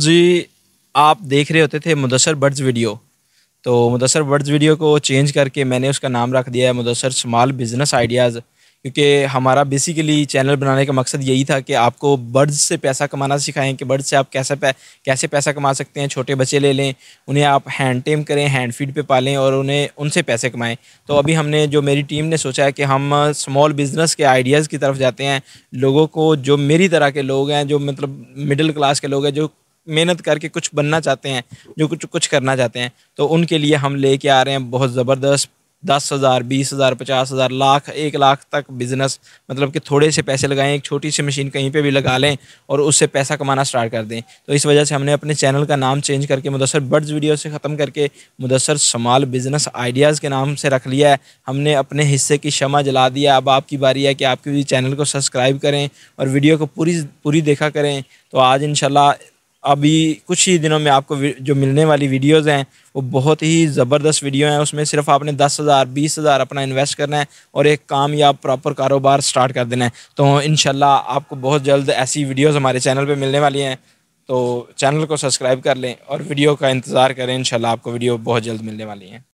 जी आप देख रहे होते थे मुदसर बर्ड्स वीडियो तो मुदसर बर्ड्स वीडियो को चेंज करके मैंने उसका नाम रख दिया है मुदसर स्मॉल बिज़नेस आइडियाज़ क्योंकि हमारा बेसिकली चैनल बनाने का मकसद यही था कि आपको बर्ड्स से पैसा कमाना सिखाएं कि बर्ड्स से आप कैसे पै, कैसे पैसा कमा सकते हैं छोटे बच्चे ले लें उन्हें आप हैंड टेम करें हैंड फीड पे पालें और उन्हें उनसे पैसे कमाएं तो अभी हमने जो मेरी टीम ने सोचा है कि हम स्मॉल बिज़नेस के आइडियाज़ की तरफ जाते हैं लोगों को जो मेरी तरह के लोग हैं जो मतलब मिडिल क्लास के लोग हैं जो मेहनत करके कुछ बनना चाहते हैं जो कुछ कुछ करना चाहते हैं तो उनके लिए हम लेके आ रहे हैं बहुत ज़बरदस्त दस हज़ार बीस हज़ार पचास हज़ार लाख एक लाख तक बिज़नेस मतलब कि थोड़े से पैसे लगाएं एक छोटी सी मशीन कहीं पे भी लगा लें और उससे पैसा कमाना स्टार्ट कर दें तो इस वजह से हमने अपने चैनल का नाम चेंज करके मुदसर बर्ड्स वीडियो से ख़त्म करके मुदसर समाल बिज़नेस आइडियाज़ के नाम से रख लिया है हमने अपने हिस्से की क्षमा जला दिया अब आपकी बारी है कि आपके चैनल को सब्सक्राइब करें और वीडियो को पूरी पूरी देखा करें तो आज इन अभी कुछ ही दिनों में आपको जो मिलने वाली वीडियोस हैं वो बहुत ही ज़बरदस्त वीडियो हैं उसमें सिर्फ आपने दस हज़ार बीस हज़ार अपना इन्वेस्ट करना है और एक काम या प्रॉपर कारोबार स्टार्ट कर देना है तो इन आपको बहुत जल्द ऐसी वीडियोज़ हमारे चैनल पर मिलने वाली हैं तो चैनल को सब्सक्राइब कर लें और वीडियो का इंतज़ार करें इन आपको वीडियो बहुत जल्द मिलने वाली हैं